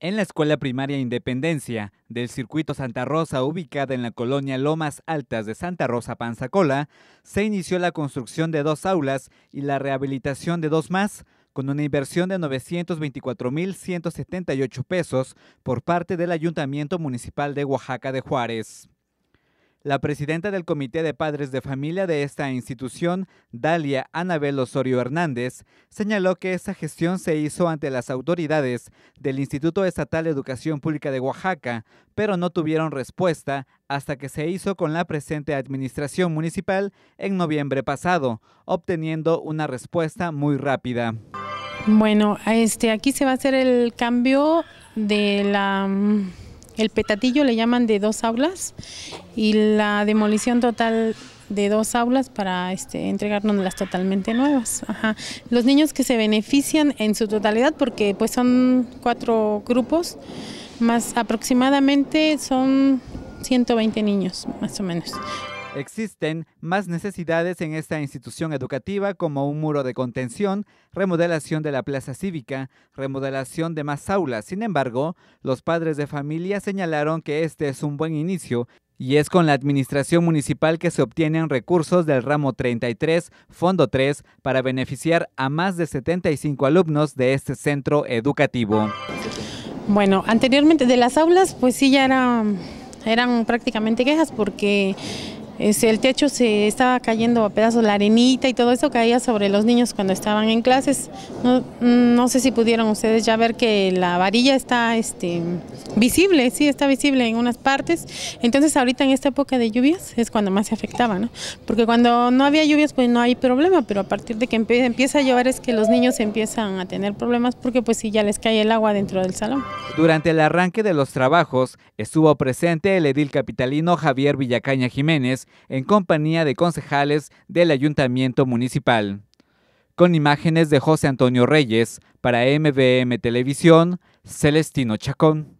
En la Escuela Primaria Independencia del Circuito Santa Rosa, ubicada en la colonia Lomas Altas de Santa Rosa Panzacola, se inició la construcción de dos aulas y la rehabilitación de dos más, con una inversión de 924.178 pesos por parte del Ayuntamiento Municipal de Oaxaca de Juárez. La presidenta del Comité de Padres de Familia de esta institución, Dalia Anabel Osorio Hernández, señaló que esa gestión se hizo ante las autoridades del Instituto Estatal de Educación Pública de Oaxaca, pero no tuvieron respuesta hasta que se hizo con la presente administración municipal en noviembre pasado, obteniendo una respuesta muy rápida. Bueno, este, aquí se va a hacer el cambio de la mm, el petatillo le llaman de dos aulas y la demolición total de dos aulas para este, entregarnos las totalmente nuevas. Los niños que se benefician en su totalidad, porque pues son cuatro grupos, más aproximadamente son 120 niños, más o menos. Existen más necesidades en esta institución educativa como un muro de contención, remodelación de la plaza cívica, remodelación de más aulas. Sin embargo, los padres de familia señalaron que este es un buen inicio y es con la administración municipal que se obtienen recursos del ramo 33, fondo 3, para beneficiar a más de 75 alumnos de este centro educativo. Bueno, anteriormente de las aulas, pues sí, ya eran prácticamente quejas porque este, el techo se estaba cayendo a pedazos, la arenita y todo eso caía sobre los niños cuando estaban en clases. Mm, no, sé si pudieron ustedes ya ver que la varilla está este, visible, sí, está visible en unas partes. Entonces ahorita en esta época de lluvias es cuando más se afectaba, ¿no? Porque cuando no había lluvias pues no hay problema, pero a partir de que empieza a llover es que los niños empiezan a tener problemas porque pues si ya les cae el agua dentro del salón. Durante el arranque de los trabajos estuvo presente el edil capitalino Javier Villacaña Jiménez, en compañía de concejales del ayuntamiento municipal. Con imágenes de José Antonio Reyes, para MBM Televisión, Celestino Chacón.